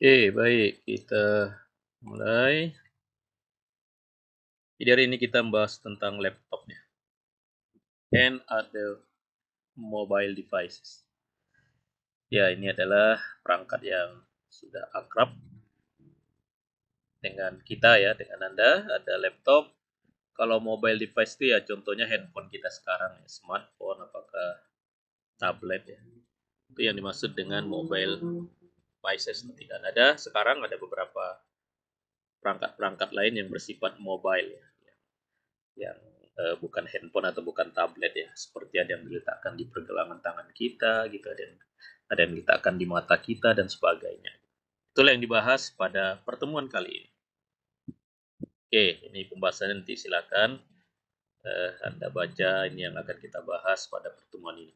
Oke, baik. Kita mulai. Jadi hari ini kita membahas tentang laptopnya. And other mobile devices. Ya, ini adalah perangkat yang sudah akrab dengan kita ya, dengan Anda. Ada laptop. Kalau mobile device itu ya contohnya handphone kita sekarang ya, smartphone apakah tablet ya. Itu yang dimaksud dengan mobile PySystem tidak ada. Sekarang ada beberapa perangkat-perangkat lain yang bersifat mobile ya, yang uh, bukan handphone atau bukan tablet ya. Seperti ada yang diletakkan di pergelangan tangan kita, gitu ada yang ada yang diletakkan di mata kita dan sebagainya. Itulah yang dibahas pada pertemuan kali ini. Oke, ini pembahasannya nanti silakan uh, Anda baca ini yang akan kita bahas pada pertemuan ini.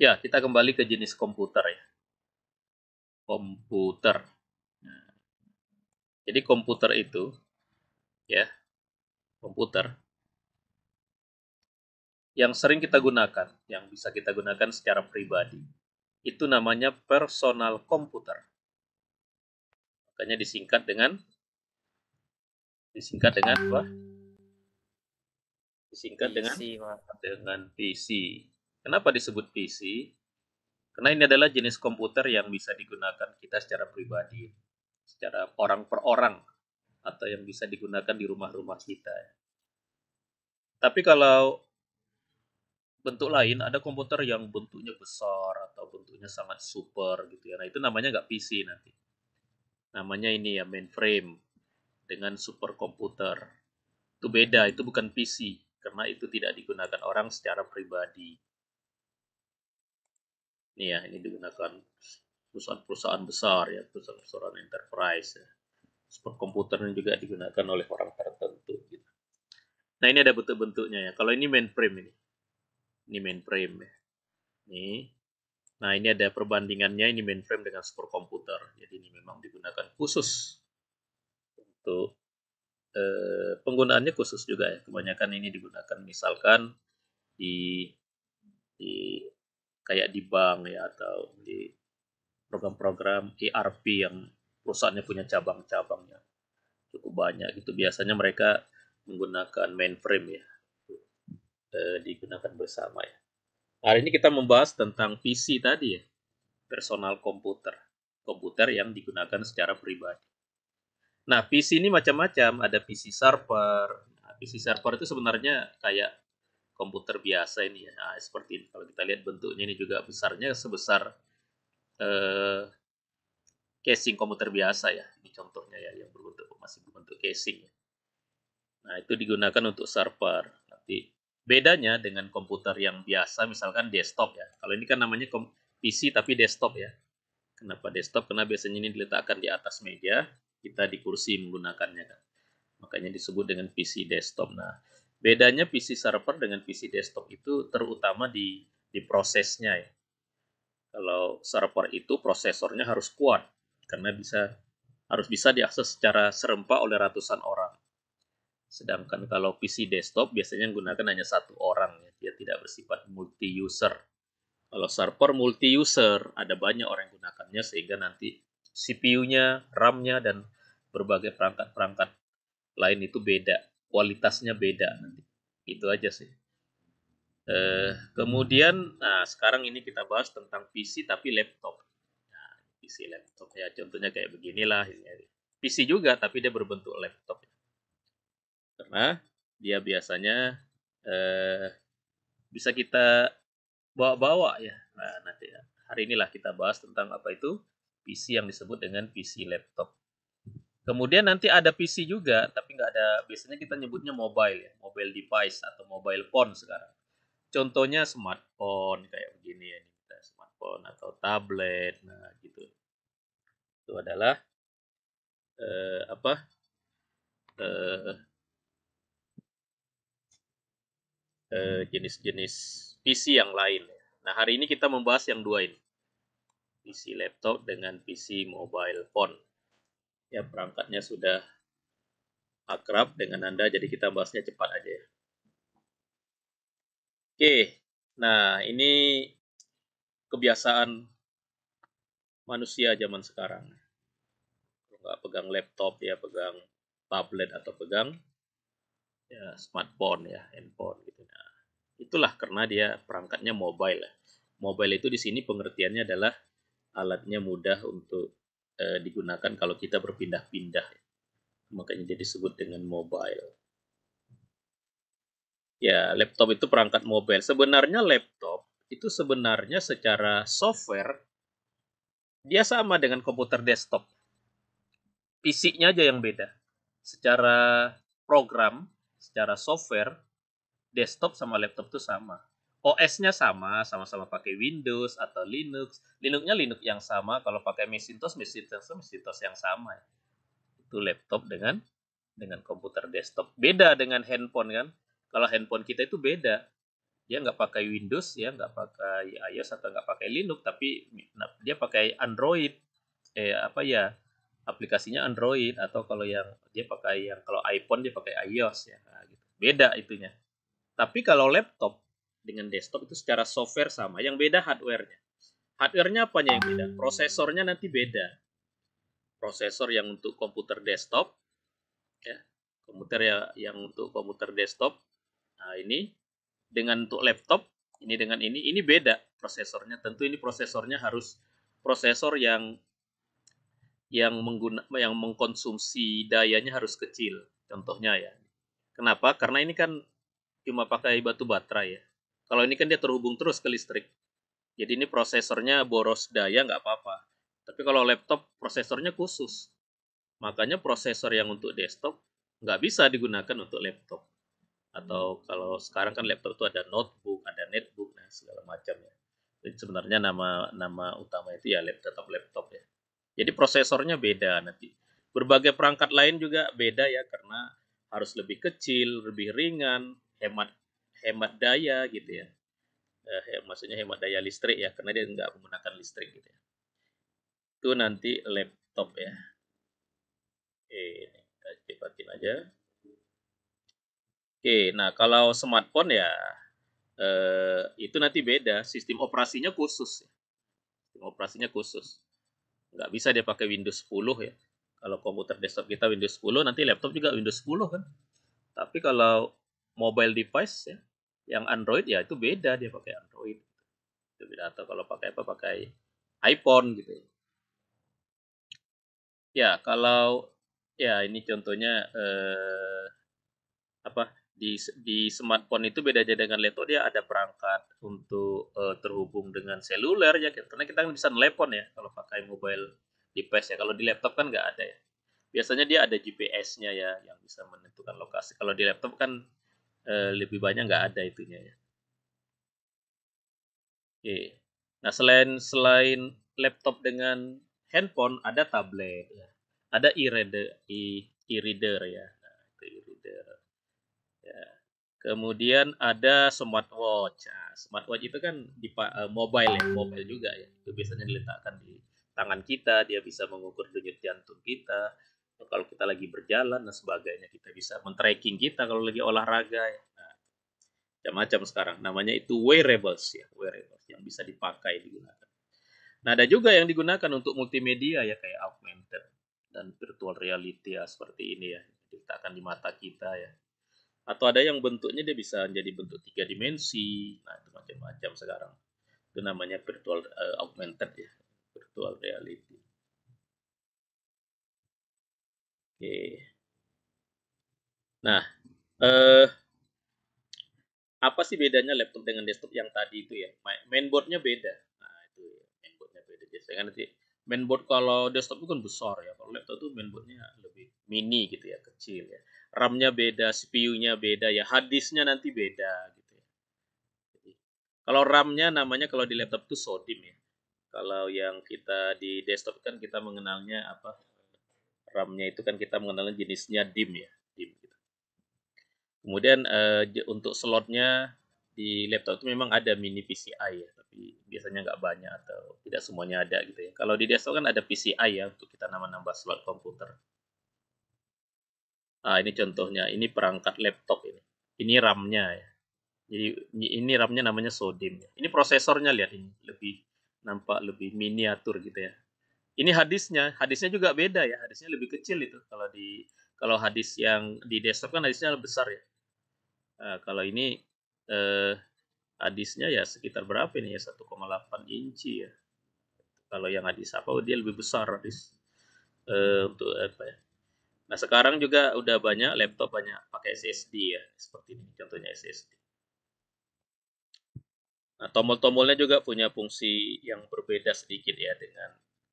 Ya, kita kembali ke jenis komputer ya komputer. Nah, jadi komputer itu ya, komputer yang sering kita gunakan, yang bisa kita gunakan secara pribadi. Itu namanya personal komputer. Makanya disingkat dengan disingkat dengan apa? Disingkat PC, dengan Pak. dengan PC. Kenapa disebut PC? Karena ini adalah jenis komputer yang bisa digunakan kita secara pribadi, secara orang per orang, atau yang bisa digunakan di rumah-rumah kita. Tapi kalau bentuk lain, ada komputer yang bentuknya besar atau bentuknya sangat super gitu ya. Nah itu namanya nggak PC nanti. Namanya ini ya mainframe dengan super komputer. Itu beda, itu bukan PC karena itu tidak digunakan orang secara pribadi ini ya, ini digunakan perusahaan-perusahaan besar ya, perusahaan-perusahaan enterprise ya. komputer ini juga digunakan oleh orang tertentu gitu. Nah, ini ada bentuk-bentuknya ya. Kalau ini mainframe ini. Ini mainframe ya. Nih, Nah, ini ada perbandingannya ini mainframe dengan komputer Jadi ini memang digunakan khusus untuk eh, penggunaannya khusus juga ya. Kebanyakan ini digunakan misalkan di di kayak di bank ya atau di program-program ERP yang perusahaannya punya cabang-cabangnya cukup banyak gitu biasanya mereka menggunakan mainframe ya e, digunakan bersama ya hari ini kita membahas tentang PC tadi ya personal komputer komputer yang digunakan secara pribadi nah PC ini macam-macam ada PC server nah, PC server itu sebenarnya kayak komputer biasa ini ya nah, seperti ini kalau kita lihat bentuknya ini juga besarnya sebesar eh, casing komputer biasa ya ini contohnya ya yang berbentuk masih berbentuk casing ya. nah itu digunakan untuk server nanti bedanya dengan komputer yang biasa misalkan desktop ya kalau ini kan namanya PC tapi desktop ya kenapa desktop karena biasanya ini diletakkan di atas meja kita di kursi menggunakannya kan makanya disebut dengan PC desktop nah bedanya PC server dengan PC desktop itu terutama di di prosesnya ya. Kalau server itu prosesornya harus kuat karena bisa harus bisa diakses secara serempak oleh ratusan orang. Sedangkan kalau PC desktop biasanya menggunakan hanya satu orang ya, dia tidak bersifat multi user. Kalau server multi user ada banyak orang yang gunakannya sehingga nanti CPU-nya, RAM-nya dan berbagai perangkat-perangkat lain itu beda kualitasnya beda nanti. Itu aja sih. Eh, kemudian, nah sekarang ini kita bahas tentang PC tapi laptop. Nah, PC laptop ya, contohnya kayak beginilah. PC juga tapi dia berbentuk laptop. Karena dia biasanya eh, bisa kita bawa-bawa ya. Nah, nanti hari inilah kita bahas tentang apa itu PC yang disebut dengan PC laptop. Kemudian nanti ada PC juga, tapi nggak ada. Biasanya kita nyebutnya mobile ya, mobile device atau mobile phone sekarang. Contohnya smartphone kayak begini ya, kita smartphone atau tablet, nah gitu. Itu adalah eh, apa? eh, eh jenis-jenis PC yang lain. Ya. Nah hari ini kita membahas yang dua ini, PC laptop dengan PC mobile phone ya perangkatnya sudah akrab dengan Anda, jadi kita bahasnya cepat aja ya. Oke, nah ini kebiasaan manusia zaman sekarang. nggak pegang laptop ya pegang tablet atau pegang ya smartphone ya, handphone gitu. Nah, itulah karena dia perangkatnya mobile. Mobile itu di sini pengertiannya adalah alatnya mudah untuk Eh, digunakan kalau kita berpindah-pindah. Ya. Makanya jadi disebut dengan mobile. Ya, laptop itu perangkat mobile. Sebenarnya laptop itu sebenarnya secara software dia sama dengan komputer desktop. PC-nya aja yang beda. Secara program, secara software, desktop sama laptop itu sama OS-nya sama, sama-sama pakai Windows atau Linux. Linux-nya Linux yang sama, kalau pakai Macintosh, Macintosh, Macintosh yang sama. Ya. Itu laptop dengan dengan komputer desktop. Beda dengan handphone kan. Kalau handphone kita itu beda. Dia nggak pakai Windows, ya nggak pakai iOS atau nggak pakai Linux, tapi dia pakai Android. Eh apa ya? Aplikasinya Android atau kalau yang dia pakai yang kalau iPhone dia pakai iOS ya. Nah, gitu. Beda itunya. Tapi kalau laptop dengan desktop itu secara software sama. Yang beda hardware-nya. Hardware-nya apanya yang beda? Prosesornya nanti beda. Prosesor yang untuk komputer desktop, ya, komputer ya yang untuk komputer desktop. Nah, ini dengan untuk laptop, ini dengan ini, ini beda prosesornya. Tentu ini prosesornya harus prosesor yang yang mengguna yang mengkonsumsi dayanya harus kecil. Contohnya ya. Kenapa? Karena ini kan cuma pakai batu baterai ya kalau ini kan dia terhubung terus ke listrik. Jadi ini prosesornya boros daya nggak apa-apa. Tapi kalau laptop prosesornya khusus. Makanya prosesor yang untuk desktop nggak bisa digunakan untuk laptop. Atau hmm. kalau sekarang kan laptop itu ada notebook, ada netbook, nah segala macamnya. Jadi sebenarnya nama nama utama itu ya laptop laptop ya. Jadi prosesornya beda nanti. Berbagai perangkat lain juga beda ya karena harus lebih kecil, lebih ringan, hemat hemat daya gitu ya. Eh, maksudnya hemat daya listrik ya, karena dia nggak menggunakan listrik gitu ya. Itu nanti laptop ya. Oke, ini kita cepatin aja. Oke, nah kalau smartphone ya eh, itu nanti beda, sistem operasinya khusus. Ya. Sistem operasinya khusus. Nggak bisa dia pakai Windows 10 ya. Kalau komputer desktop kita Windows 10, nanti laptop juga Windows 10 kan. Tapi kalau mobile device ya, yang Android ya itu beda dia pakai Android itu beda atau kalau pakai apa pakai iPhone gitu ya kalau ya ini contohnya eh, apa di di smartphone itu beda aja dengan laptop dia ada perangkat untuk eh, terhubung dengan seluler ya gitu. karena kita kan bisa telepon ya kalau pakai mobile device ya kalau di laptop kan nggak ada ya biasanya dia ada GPS-nya ya yang bisa menentukan lokasi kalau di laptop kan Eh, lebih banyak nggak ada itunya ya. Oke. Nah selain selain laptop dengan handphone ada tablet, ya. ada e-reader, e-, e-reader ya. Nah, e-reader. Ya. Kemudian ada smartwatch. Nah, smartwatch itu kan di uh, eh, mobile ya, mobile juga ya. Itu biasanya diletakkan di tangan kita, dia bisa mengukur denyut jantung kita, kalau kita lagi berjalan dan sebagainya kita bisa men-tracking kita kalau lagi olahraga ya. nah, macam-macam sekarang namanya itu wearables ya wearables yang bisa dipakai digunakan nah ada juga yang digunakan untuk multimedia ya kayak augmented dan virtual reality ya seperti ini ya akan di mata kita ya atau ada yang bentuknya dia bisa menjadi bentuk tiga dimensi nah itu macam-macam sekarang itu namanya virtual uh, augmented ya virtual reality Oke. Nah, eh, apa sih bedanya laptop dengan desktop yang tadi itu ya? Mainboardnya beda. Nah, itu ya, mainboardnya beda. Biasanya kan nanti mainboard kalau desktop itu kan besar ya. Kalau laptop itu mainboardnya lebih mini gitu ya, kecil ya. RAM-nya beda, CPU-nya beda ya, harddisknya nanti beda gitu ya. Jadi, kalau RAM-nya namanya kalau di laptop itu SODIMM ya. Kalau yang kita di desktop kan kita mengenalnya apa? RAM-nya itu kan kita mengenalnya jenisnya DIM ya, DIM. Gitu. Kemudian uh, untuk slotnya di laptop itu memang ada mini PCI ya, tapi biasanya nggak banyak atau tidak semuanya ada gitu ya. Kalau di desktop kan ada PCI ya untuk kita nambah-nambah slot komputer. Nah, ini contohnya, ini perangkat laptop ini. Ini RAM-nya ya. Jadi ini RAM-nya namanya SODIM. Ya. Ini prosesornya lihat ini lebih nampak lebih miniatur gitu ya ini hadisnya hadisnya juga beda ya hadisnya lebih kecil itu kalau di kalau hadis yang di desktop kan hadisnya lebih besar ya nah, kalau ini eh, hadisnya ya sekitar berapa ini ya 1,8 inci ya kalau yang hadis apa dia lebih besar hadis eh, untuk apa ya nah sekarang juga udah banyak laptop banyak pakai SSD ya seperti ini contohnya SSD Nah, tombol-tombolnya juga punya fungsi yang berbeda sedikit ya dengan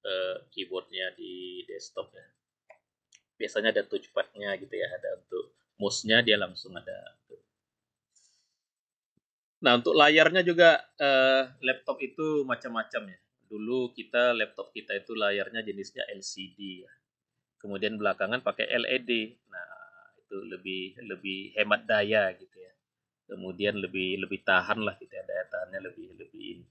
uh, keyboardnya di desktop ya biasanya ada touchpadnya gitu ya ada untuk mouse-nya dia langsung ada nah untuk layarnya juga uh, laptop itu macam-macam ya dulu kita laptop kita itu layarnya jenisnya LCD ya kemudian belakangan pakai LED nah itu lebih lebih hemat daya gitu ya kemudian lebih lebih tahan lah gitu ya daya tahannya lebih lebih ini.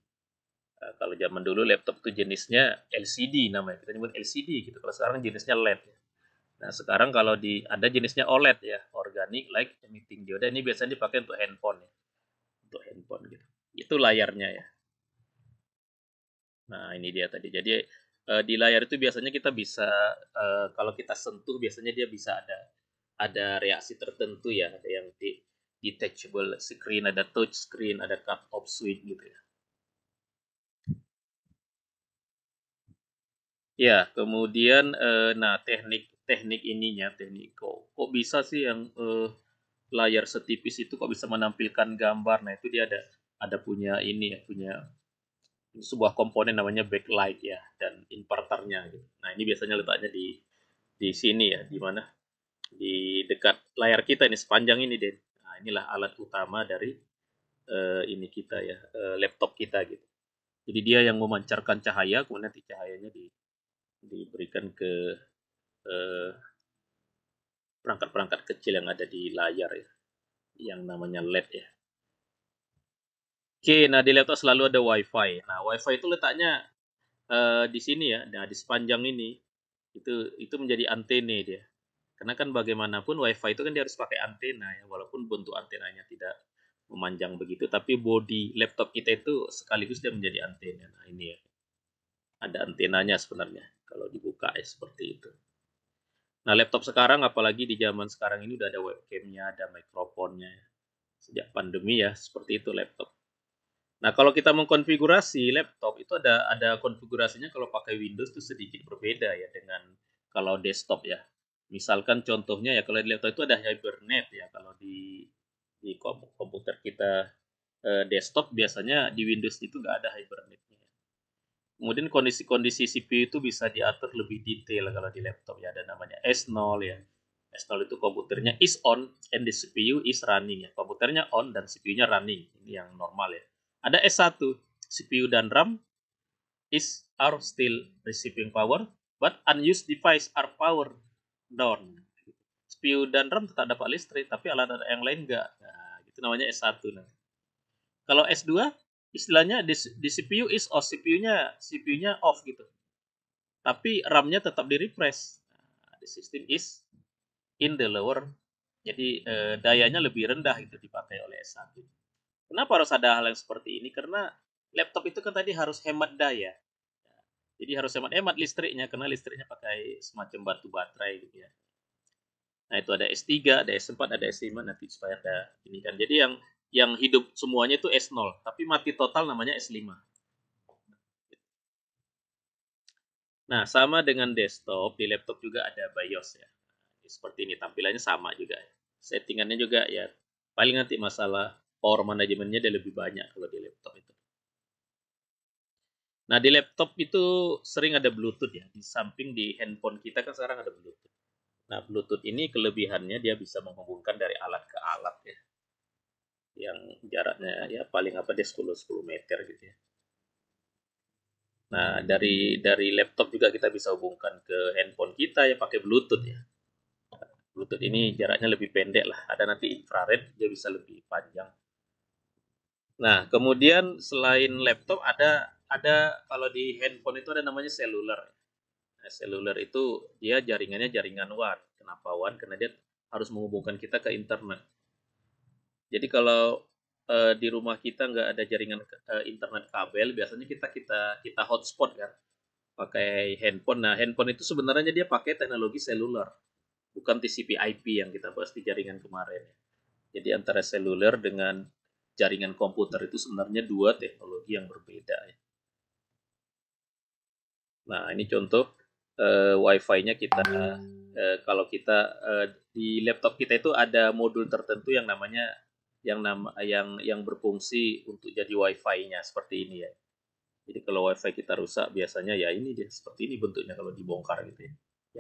Eh, kalau zaman dulu laptop itu jenisnya LCD namanya, kita nyebut LCD gitu. Kalau sekarang jenisnya LED. Nah sekarang kalau di ada jenisnya OLED ya, organic light -like emitting ya diode. Ini biasanya dipakai untuk handphone ya, untuk handphone gitu. Itu layarnya ya. Nah ini dia tadi. Jadi eh, di layar itu biasanya kita bisa eh, kalau kita sentuh biasanya dia bisa ada ada reaksi tertentu ya, ada yang di detachable screen, ada touch screen, ada cut off switch gitu ya. Ya, kemudian eh, nah teknik teknik ininya teknik kok kok bisa sih yang eh, layar setipis itu kok bisa menampilkan gambar. Nah, itu dia ada ada punya ini ya, punya sebuah komponen namanya backlight ya dan inverternya gitu. Nah, ini biasanya letaknya di di sini ya, di mana? Di dekat layar kita ini sepanjang ini, deh. Nah, inilah alat utama dari eh, ini kita ya, eh, laptop kita gitu. Jadi dia yang memancarkan cahaya, kemudian nanti cahayanya di diberikan ke eh, perangkat-perangkat eh, kecil yang ada di layar ya, yang namanya LED ya. Oke, nah di laptop selalu ada WiFi. Nah WiFi itu letaknya eh, di sini ya, nah di sepanjang ini itu itu menjadi antena dia. Karena kan bagaimanapun WiFi itu kan dia harus pakai antena ya, walaupun bentuk antenanya tidak memanjang begitu, tapi body laptop kita itu sekaligus dia menjadi antena. Nah ini ya, ada antenanya sebenarnya kalau dibuka ya seperti itu. Nah laptop sekarang apalagi di zaman sekarang ini udah ada webcamnya, ada mikrofonnya. Sejak pandemi ya seperti itu laptop. Nah kalau kita mengkonfigurasi laptop itu ada ada konfigurasinya kalau pakai Windows itu sedikit berbeda ya dengan kalau desktop ya. Misalkan contohnya ya kalau di laptop itu ada Hibernate ya kalau di di komputer kita eh, desktop biasanya di Windows itu nggak ada hibernate kemudian kondisi-kondisi CPU itu bisa diatur lebih detail kalau di laptop ya ada namanya S0 ya S0 itu komputernya is on and the CPU is running ya komputernya on dan CPU-nya running ini yang normal ya ada S1 CPU dan RAM is are still receiving power but unused device are power down CPU dan RAM tetap dapat listrik tapi alat alat yang lain enggak nah, itu namanya S1 nah. kalau S2 istilahnya di, di CPU is off CPU-nya CPU-nya off gitu tapi RAM-nya tetap di refresh nah, the system is in the lower jadi eh, dayanya lebih rendah gitu dipakai oleh S1 kenapa harus ada hal yang seperti ini karena laptop itu kan tadi harus hemat daya jadi harus hemat-hemat listriknya karena listriknya pakai semacam batu baterai gitu ya nah itu ada S3 ada S4 ada S5 nanti supaya ada ini kan jadi yang yang hidup semuanya itu S0, tapi mati total namanya S5. Nah, sama dengan desktop, di laptop juga ada BIOS ya. Seperti ini, tampilannya sama juga. Ya. Settingannya juga ya, paling nanti masalah power manajemennya dia lebih banyak kalau di laptop itu. Nah, di laptop itu sering ada Bluetooth ya. Di samping di handphone kita kan sekarang ada Bluetooth. Nah, Bluetooth ini kelebihannya dia bisa menghubungkan dari alat ke alat ya yang jaraknya ya paling apa dia 10 10 meter gitu ya. Nah, dari dari laptop juga kita bisa hubungkan ke handphone kita ya pakai Bluetooth ya. Bluetooth ini jaraknya lebih pendek lah. Ada nanti infrared dia bisa lebih panjang. Nah, kemudian selain laptop ada ada kalau di handphone itu ada namanya seluler. Nah, seluler itu dia jaringannya jaringan WAN. Kenapa WAN? Karena dia harus menghubungkan kita ke internet. Jadi kalau uh, di rumah kita nggak ada jaringan uh, internet kabel, biasanya kita kita kita hotspot kan, pakai handphone. Nah handphone itu sebenarnya dia pakai teknologi seluler, bukan TCP/IP yang kita bahas di jaringan kemarin. Jadi antara seluler dengan jaringan komputer itu sebenarnya dua teknologi yang berbeda. Nah ini contoh uh, WiFi-nya kita uh, kalau kita uh, di laptop kita itu ada modul tertentu yang namanya yang nama yang yang berfungsi untuk jadi wifi-nya seperti ini ya. Jadi kalau wifi kita rusak biasanya ya ini dia seperti ini bentuknya kalau dibongkar gitu ya.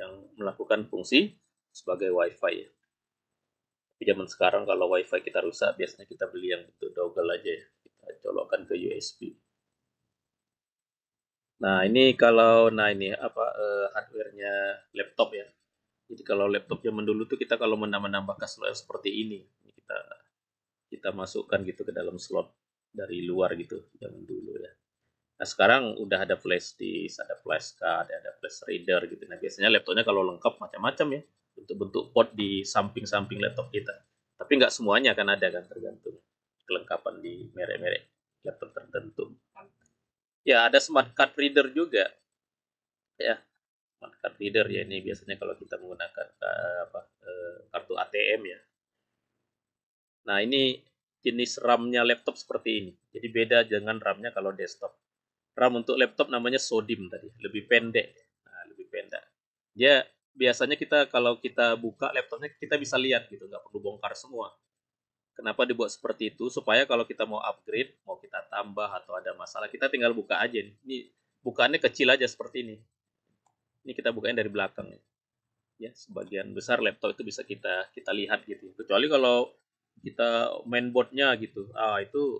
Yang melakukan fungsi sebagai wifi ya. Tapi zaman sekarang kalau wifi kita rusak biasanya kita beli yang bentuk dongle aja ya. Kita colokkan ke USB. Nah ini kalau nah ini apa eh, hardwarenya laptop ya. Jadi kalau laptop zaman dulu tuh kita kalau menambah-nambah kasus seperti ini, ini kita kita masukkan gitu ke dalam slot dari luar gitu zaman dulu ya. Nah sekarang udah ada flash disk, ada flash card, ada flash reader gitu. Nah biasanya laptopnya kalau lengkap macam-macam ya untuk bentuk port di samping-samping laptop kita. Tapi nggak semuanya akan ada kan tergantung kelengkapan di merek-merek laptop tertentu. Ya ada smart card reader juga ya smart card reader ya ini biasanya kalau kita menggunakan uh, apa, uh, kartu ATM ya Nah, ini jenis RAM-nya laptop seperti ini. Jadi beda dengan RAM-nya kalau desktop. RAM untuk laptop namanya SODIMM tadi, lebih pendek. Nah, lebih pendek. Dia biasanya kita kalau kita buka laptopnya kita bisa lihat gitu, nggak perlu bongkar semua. Kenapa dibuat seperti itu? Supaya kalau kita mau upgrade, mau kita tambah atau ada masalah, kita tinggal buka aja nih. Ini bukannya kecil aja seperti ini. Ini kita bukain dari belakang nih. Ya, sebagian besar laptop itu bisa kita kita lihat gitu. Kecuali kalau kita mainboardnya gitu ah itu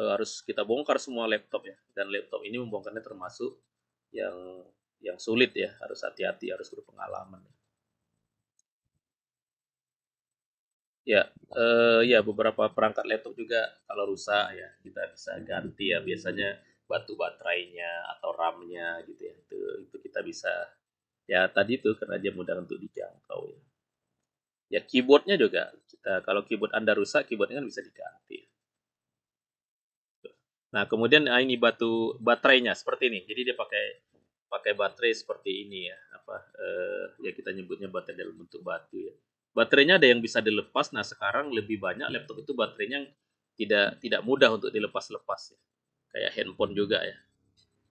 uh, harus kita bongkar semua laptop ya dan laptop ini membongkarnya termasuk yang yang sulit ya harus hati-hati harus berpengalaman ya uh, ya beberapa perangkat laptop juga kalau rusak ya kita bisa ganti ya biasanya batu baterainya atau RAMnya gitu ya itu itu kita bisa ya tadi itu karena dia mudah untuk dijangkau ya ya keyboardnya juga Nah, kalau keyboard Anda rusak, keyboardnya kan bisa diganti. Nah, kemudian ah, ini batu baterainya seperti ini. Jadi dia pakai pakai baterai seperti ini ya. Apa eh, ya kita nyebutnya baterai dalam bentuk batu ya. Baterainya ada yang bisa dilepas. Nah, sekarang lebih banyak laptop itu baterainya tidak tidak mudah untuk dilepas-lepas ya. Kayak handphone juga ya.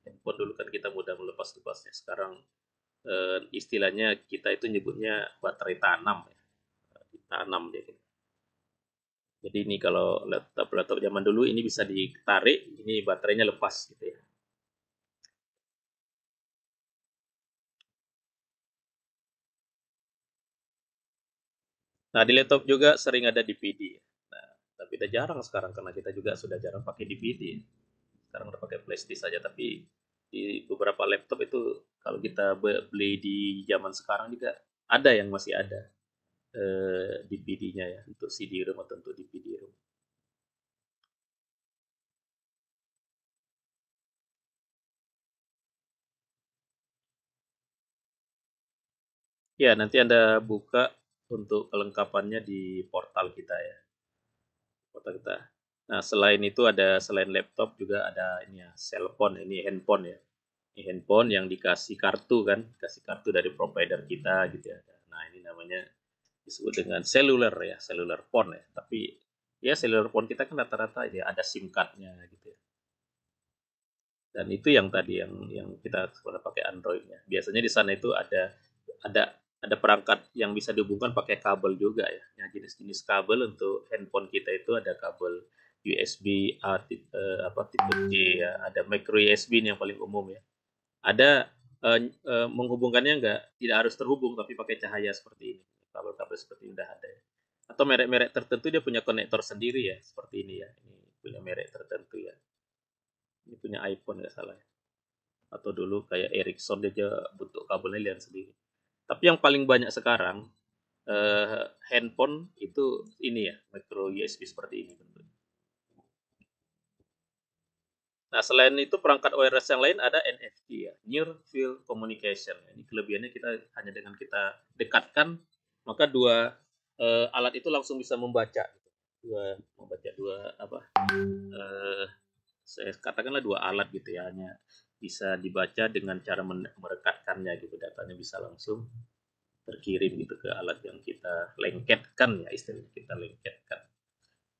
Handphone dulu kan kita mudah melepas-lepasnya. Sekarang eh, istilahnya kita itu nyebutnya baterai tanam ya. Tanam dia gitu jadi ini kalau laptop-laptop zaman dulu ini bisa ditarik, ini baterainya lepas gitu ya. Nah, di laptop juga sering ada DVD. Nah, tapi udah jarang sekarang karena kita juga sudah jarang pakai DVD. Sekarang udah pakai flashdisk saja, tapi di beberapa laptop itu kalau kita beli di zaman sekarang juga ada yang masih ada eh, DVD-nya ya untuk CD room atau untuk DVD room. Ya, nanti Anda buka untuk kelengkapannya di portal kita ya. Portal kita. Nah, selain itu ada selain laptop juga ada ini ya, cellphone, ini handphone ya. Ini handphone yang dikasih kartu kan, kasih kartu dari provider kita gitu ya. Nah, ini namanya disebut dengan seluler ya, seluler phone ya. Tapi ya seluler phone kita kan rata-rata ya ada SIM cardnya gitu ya. Dan itu yang tadi yang yang kita sebenarnya pakai Androidnya. Biasanya di sana itu ada ada ada perangkat yang bisa dihubungkan pakai kabel juga ya. Yang jenis-jenis kabel untuk handphone kita itu ada kabel USB A tipe, eh, apa tipe C ya, ada micro USB yang paling umum ya. Ada uh, uh, menghubungkannya nggak tidak harus terhubung tapi pakai cahaya seperti ini kabel-kabel seperti ini udah ada ya. atau merek-merek tertentu dia punya konektor sendiri ya seperti ini ya ini punya merek tertentu ya ini punya iPhone nggak salah ya. atau dulu kayak Ericsson dia, aja bentuk kabelnya lihat sendiri tapi yang paling banyak sekarang eh, handphone itu ini ya micro USB seperti ini bentuknya Nah, selain itu perangkat wireless yang lain ada NFC ya, Near Field Communication. Ini kelebihannya kita hanya dengan kita dekatkan maka dua uh, alat itu langsung bisa membaca gitu. dua membaca dua apa uh, saya katakanlah dua alat gitu ya hanya bisa dibaca dengan cara merekatkannya gitu datanya bisa langsung terkirim gitu ke alat yang kita lengketkan ya istilahnya kita lengketkan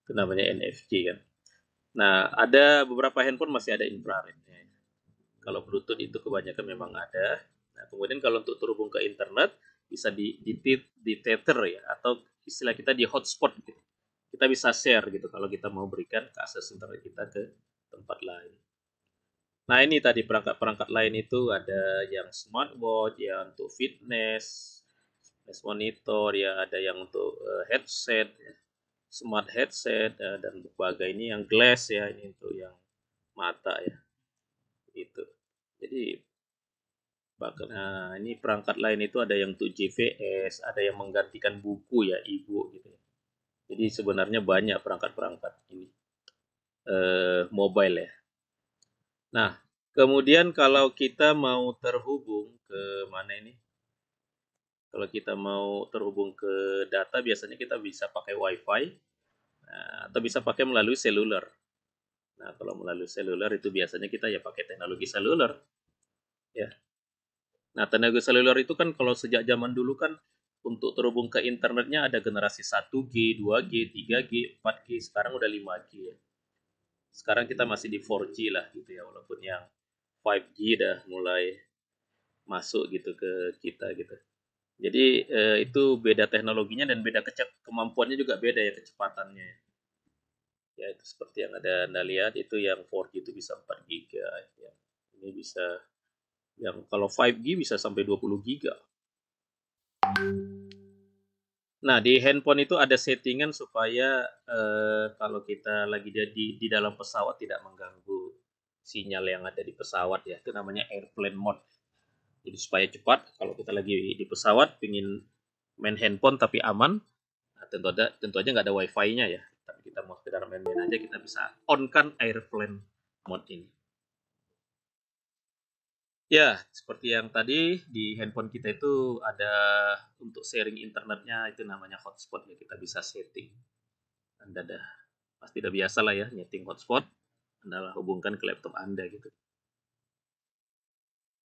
itu namanya NFC kan nah ada beberapa handphone masih ada infrarednya kalau Bluetooth itu kebanyakan memang ada nah kemudian kalau untuk terhubung ke internet bisa di di, di tether ya atau istilah kita di hotspot gitu. Kita bisa share gitu kalau kita mau berikan ke akses internet kita ke tempat lain. Nah ini tadi perangkat-perangkat lain itu ada yang smartwatch, ya untuk fitness, fitness monitor, ya ada yang untuk uh, headset, ya. smart headset uh, dan berbagai ini yang glass ya ini untuk yang mata ya itu. Jadi Bahkan nah, ini perangkat lain itu ada yang untuk JVS, ada yang menggantikan buku ya, ibu gitu ya. Jadi sebenarnya banyak perangkat-perangkat ini eh, mobile ya. Nah, kemudian kalau kita mau terhubung ke mana ini? Kalau kita mau terhubung ke data biasanya kita bisa pakai WiFi nah, atau bisa pakai melalui seluler. Nah, kalau melalui seluler itu biasanya kita ya pakai teknologi seluler. Ya. Nah, tenaga seluler itu kan kalau sejak zaman dulu kan untuk terhubung ke internetnya ada generasi 1G, 2G, 3G, 4G, sekarang udah 5G ya. Sekarang kita masih di 4G lah gitu ya, walaupun yang 5G dah mulai masuk gitu ke kita gitu. Jadi eh, itu beda teknologinya dan beda kecepat kemampuannya juga beda ya kecepatannya. Ya itu seperti yang ada Anda lihat itu yang 4G itu bisa 4 GB ya. Ini bisa yang kalau 5G bisa sampai 20 GB. Nah, di handphone itu ada settingan supaya eh, kalau kita lagi di, di dalam pesawat tidak mengganggu sinyal yang ada di pesawat ya. Itu namanya airplane mode. Jadi supaya cepat kalau kita lagi di pesawat ingin main handphone tapi aman, nah, tentu ada tentu aja nggak ada wifi-nya ya. Tapi kita mau sekedar main-main aja kita bisa on kan airplane mode ini. Ya, seperti yang tadi di handphone kita itu ada untuk sharing internetnya itu namanya hotspot ya kita bisa setting. Anda dah pasti udah biasa lah ya nyeting hotspot. Anda lah hubungkan ke laptop Anda gitu.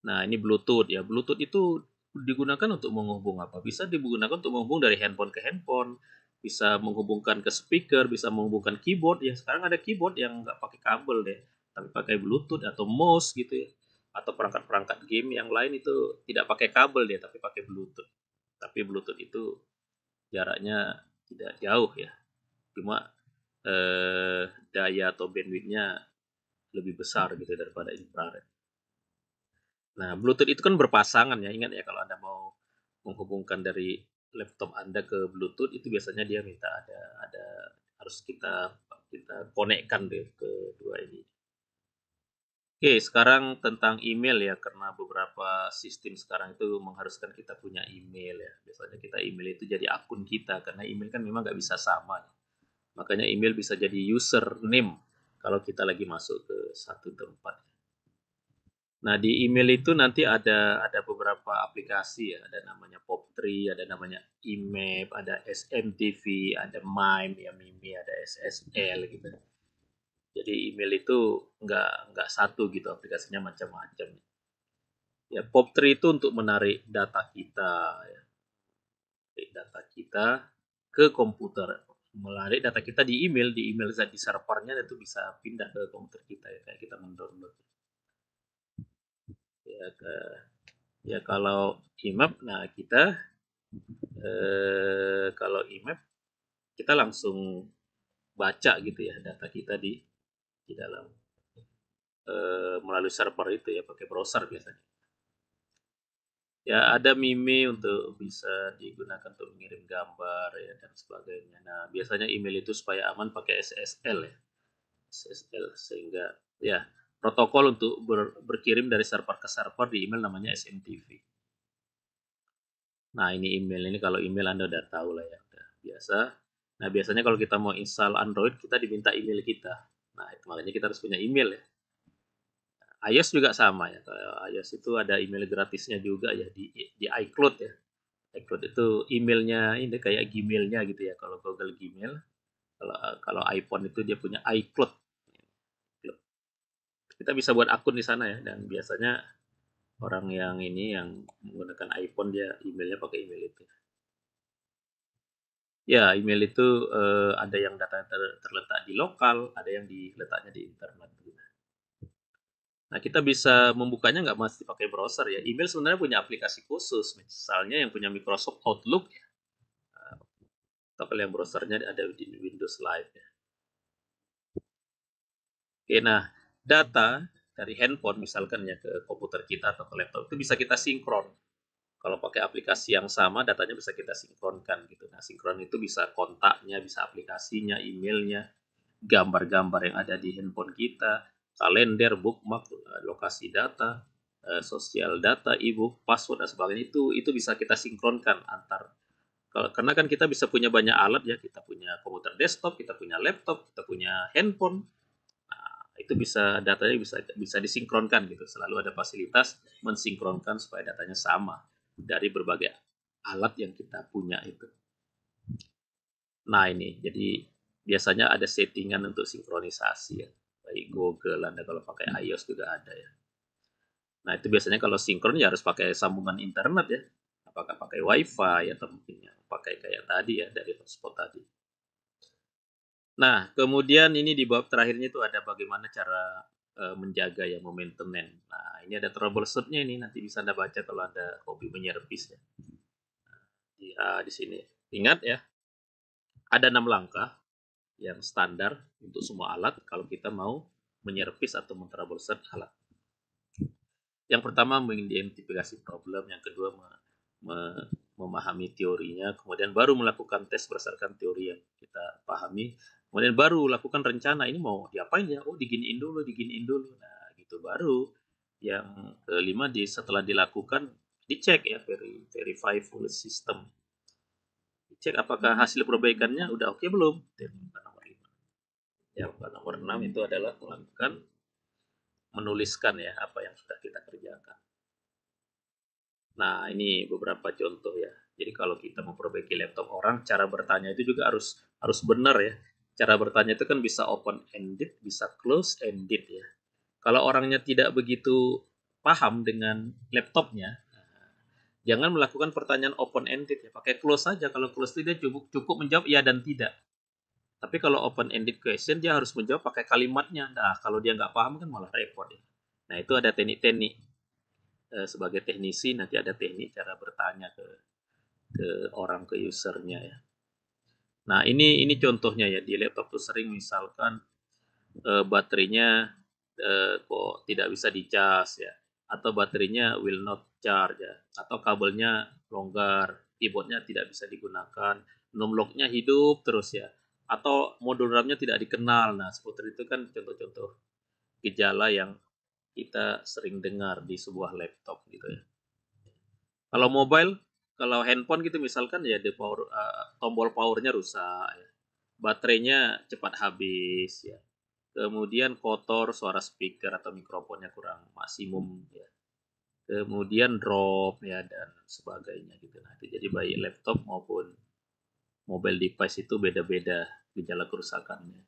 Nah ini Bluetooth ya. Bluetooth itu digunakan untuk menghubung apa? Bisa digunakan untuk menghubung dari handphone ke handphone, bisa menghubungkan ke speaker, bisa menghubungkan keyboard. Ya sekarang ada keyboard yang nggak pakai kabel deh, tapi pakai Bluetooth atau mouse gitu ya atau perangkat-perangkat game yang lain itu tidak pakai kabel dia tapi pakai bluetooth tapi bluetooth itu jaraknya tidak jauh ya cuma eh, daya atau bandwidthnya lebih besar gitu daripada infrared nah bluetooth itu kan berpasangan ya ingat ya kalau anda mau menghubungkan dari laptop anda ke bluetooth itu biasanya dia minta ada ada harus kita kita konekkan deh ke dua ini Oke, sekarang tentang email ya, karena beberapa sistem sekarang itu mengharuskan kita punya email ya. Biasanya kita email itu jadi akun kita, karena email kan memang nggak bisa sama. Ya. Makanya email bisa jadi username kalau kita lagi masuk ke satu tempat. Nah, di email itu nanti ada ada beberapa aplikasi ya, ada namanya POP3, ada namanya IMAP, ada SMTV, ada MIME, ya MIME, ada SSL gitu jadi email itu nggak nggak satu gitu aplikasinya macam-macam. Ya POP3 itu untuk menarik data kita, ya. Menarik data kita ke komputer, Melarik data kita di email, di email di servernya itu bisa pindah ke komputer kita ya kayak kita mendownload. Ya ke ya kalau IMAP, nah kita eh, kalau IMAP kita langsung baca gitu ya data kita di di dalam e, melalui server itu ya pakai browser biasanya ya ada MIME untuk bisa digunakan untuk mengirim gambar ya dan sebagainya nah biasanya email itu supaya aman pakai SSL ya SSL sehingga ya protokol untuk ber, berkirim dari server ke server di email namanya SMTP nah ini email ini kalau email anda udah tahu lah ya udah biasa nah biasanya kalau kita mau install Android kita diminta email kita Nah, itu makanya kita harus punya email ya. iOS juga sama ya. Kalau iOS itu ada email gratisnya juga ya di, di iCloud ya. iCloud itu emailnya ini kayak Gmailnya gitu ya. Kalau Google Gmail, kalau kalau iPhone itu dia punya iCloud. Kita bisa buat akun di sana ya. Dan biasanya orang yang ini yang menggunakan iPhone dia emailnya pakai email itu. Ya, email itu, uh, ada yang datanya ter terletak di lokal, ada yang diletaknya di internet gitu. Nah, kita bisa membukanya nggak masih pakai browser ya. Email sebenarnya punya aplikasi khusus, misalnya yang punya Microsoft Outlook ya. atau nah, kalau yang browsernya ada di Windows Live ya. Oke, nah data dari handphone misalkan ya ke komputer kita atau ke laptop itu bisa kita sinkron kalau pakai aplikasi yang sama datanya bisa kita sinkronkan gitu. Nah, sinkron itu bisa kontaknya, bisa aplikasinya, emailnya, gambar-gambar yang ada di handphone kita, kalender, bookmark, eh, lokasi data, eh, sosial data, ebook, password dan sebagainya itu itu bisa kita sinkronkan antar kalau karena kan kita bisa punya banyak alat ya, kita punya komputer desktop, kita punya laptop, kita punya handphone. Nah, itu bisa datanya bisa bisa disinkronkan gitu. Selalu ada fasilitas mensinkronkan supaya datanya sama dari berbagai alat yang kita punya itu. Nah ini, jadi biasanya ada settingan untuk sinkronisasi ya. Baik Google, Anda kalau pakai hmm. iOS juga ada ya. Nah itu biasanya kalau sinkron ya harus pakai sambungan internet ya. Apakah pakai WiFi atau mungkin ya, pakai kayak tadi ya dari hotspot tadi. Nah kemudian ini di bab terakhirnya itu ada bagaimana cara uh, menjaga ya momentumnya. Nah, ini ada troubleshootnya ini nanti bisa Anda baca kalau Anda hobi menyerpis ya. di, eh, di sini. Ingat ya, ada enam langkah yang standar untuk semua alat kalau kita mau menyervis atau mentroubleshoot alat. Yang pertama mengidentifikasi problem, yang kedua me me memahami teorinya, kemudian baru melakukan tes berdasarkan teori yang kita pahami, Kemudian baru lakukan rencana ini mau diapain ya? Oh, diginiin dulu, diginiin dulu. Nah, gitu baru yang kelima di setelah dilakukan dicek ya verify full system. Dicek apakah hmm. hasil perbaikannya udah oke okay belum? Dan nomor Ya, nomor 6 itu adalah melakukan menuliskan ya apa yang sudah kita kerjakan. Nah, ini beberapa contoh ya. Jadi kalau kita memperbaiki laptop orang, cara bertanya itu juga harus harus benar ya. Cara bertanya itu kan bisa open-ended, bisa close-ended ya. Kalau orangnya tidak begitu paham dengan laptopnya, jangan melakukan pertanyaan open-ended ya. Pakai close saja. Kalau close itu dia cukup, cukup menjawab ya dan tidak. Tapi kalau open-ended question, dia harus menjawab pakai kalimatnya. Nah, kalau dia nggak paham kan malah repot ya. Nah, itu ada teknik-teknik. Eh, sebagai teknisi, nanti ada teknik cara bertanya ke, ke orang, ke usernya ya. Nah, ini ini contohnya ya di laptop tuh sering misalkan e, baterainya e, kok tidak bisa di charge ya atau baterainya will not charge ya atau kabelnya longgar, keyboardnya tidak bisa digunakan, numlocknya hidup terus ya atau modul RAM-nya tidak dikenal. Nah, seperti itu kan contoh-contoh gejala yang kita sering dengar di sebuah laptop gitu ya. Kalau mobile kalau handphone gitu misalkan ya the power uh, tombol powernya rusak ya. baterainya cepat habis ya kemudian kotor suara speaker atau mikrofonnya kurang maksimum ya kemudian drop ya dan sebagainya gitu nah jadi baik laptop maupun mobile device itu beda-beda gejala kerusakannya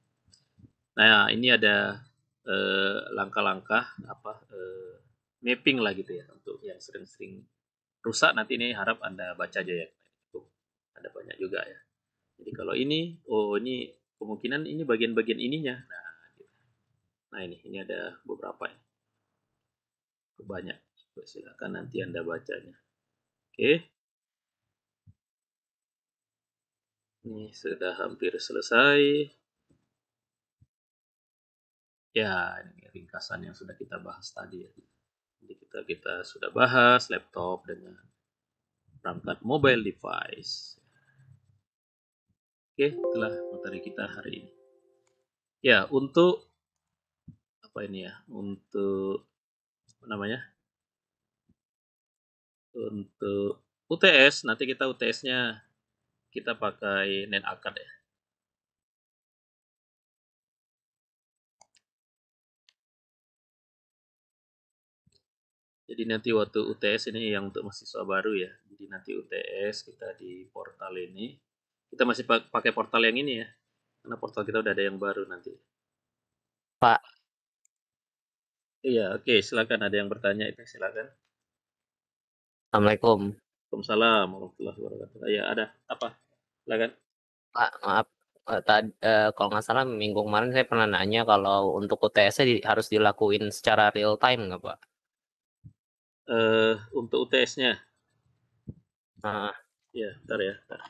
nah ini ada eh, langkah-langkah eh, apa eh, mapping lah gitu ya untuk yang sering-sering rusak nanti ini harap Anda baca aja ya. Itu ada banyak juga ya. Jadi kalau ini, oh ini kemungkinan ini bagian-bagian ininya. Nah, gitu. nah ini ini ada beberapa ya. Banyak. Silakan nanti Anda bacanya. Oke. Okay. Ini sudah hampir selesai. Ya, ini ringkasan yang sudah kita bahas tadi ya. Jadi kita kita sudah bahas laptop dengan perangkat mobile device. Oke, itulah materi kita hari ini. Ya, untuk apa ini ya? Untuk apa namanya? Untuk UTS, nanti kita UTS-nya kita pakai NetAcad ya. Jadi nanti waktu UTS ini yang untuk mahasiswa baru ya. Jadi nanti UTS kita di portal ini. Kita masih pakai portal yang ini ya. Karena portal kita udah ada yang baru nanti. Pak. Iya, oke, okay, silakan ada yang bertanya itu silakan. Assalamualaikum. Waalaikumsalam warahmatullahi wabarakatuh. Ya, ada apa? Silakan. Pak, maaf eh, tadi eh, kalau nggak salah minggu kemarin saya pernah nanya kalau untuk UTS di, harus dilakuin secara real time nggak pak? uh, untuk UTS-nya. ah, iya, Ya, ntar ya. Ntar.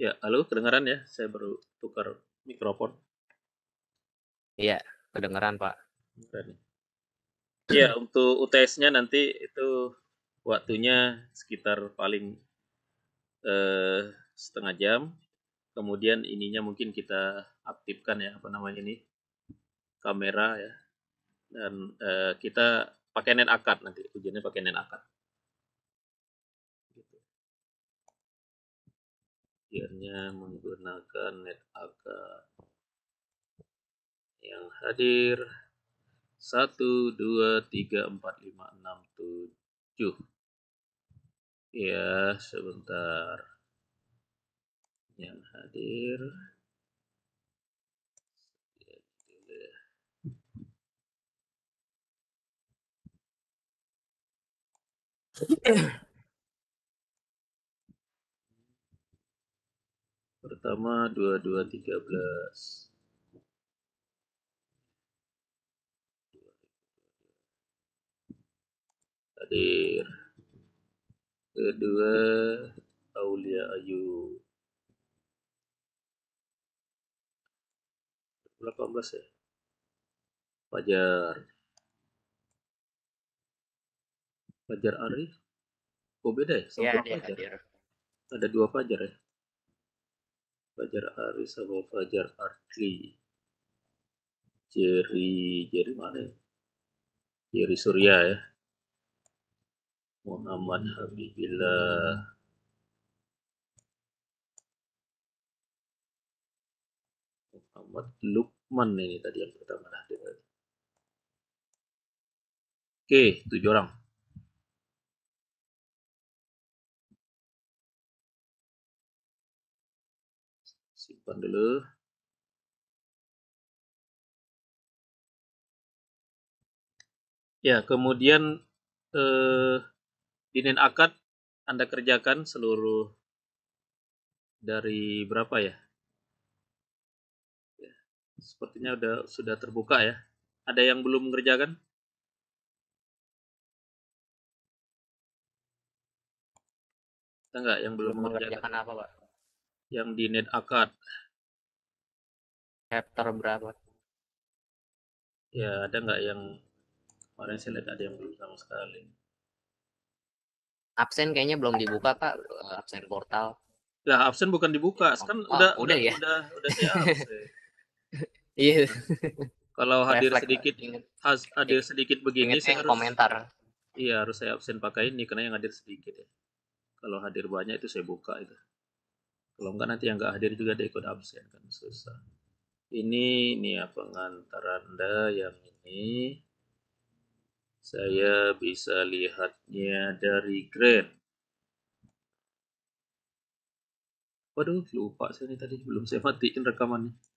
Ya, halo, kedengaran ya? Saya baru tukar mikrofon. Iya, kedengaran Pak. Iya, Ya, untuk UTS-nya nanti itu waktunya sekitar paling eh, setengah jam kemudian ininya mungkin kita aktifkan ya apa namanya ini kamera ya dan eh, kita pakai net akad nanti ujiannya pakai net akad gitu. ujiannya menggunakan net akad yang hadir 1, 2, 3, 4, 5, 6, 7 ya sebentar yang hadir pertama dua dua tiga belas hadir kedua Aulia Ayu 18 ya Fajar Fajar Arif Kok oh, beda ya sama ya, Fajar hadir. ada dua Fajar ya Fajar Arif sama Fajar Arfi Jerry Jerry mana ya Jerry Surya ya Muhammad Habibillah Muhammad Lukman ini tadi yang pertama hadir tadi. Oke, tujuh orang. Simpan dulu. Ya, kemudian eh, dinin akad Anda kerjakan seluruh dari berapa ya? Sepertinya udah sudah terbuka ya. Ada yang belum mengerjakan? Ada yang belum, belum mengerjakan? mengerjakan apa, Pak? Yang di net akad. Chapter berapa? Ya, ada nggak yang kemarin saya lihat ada yang belum sama sekali. Absen kayaknya belum dibuka, Pak. Absen portal. Lah, absen bukan dibuka. Kan oh, udah, oh, udah, udah ya. Udah udah siap. Iya. Kalau hadir Reflect. sedikit ingat hadir sedikit begini Ingetnya saya harus komentar. Iya, harus saya absen pakai ini karena yang hadir sedikit ya. Kalau hadir banyak itu saya buka itu. Kalau enggak nanti yang enggak hadir juga dia ikut absen kan susah. Ini ini ya pengantar Anda yang ini. Saya bisa lihatnya dari Grand. Waduh, lupa saya ini tadi belum saya matiin rekamannya.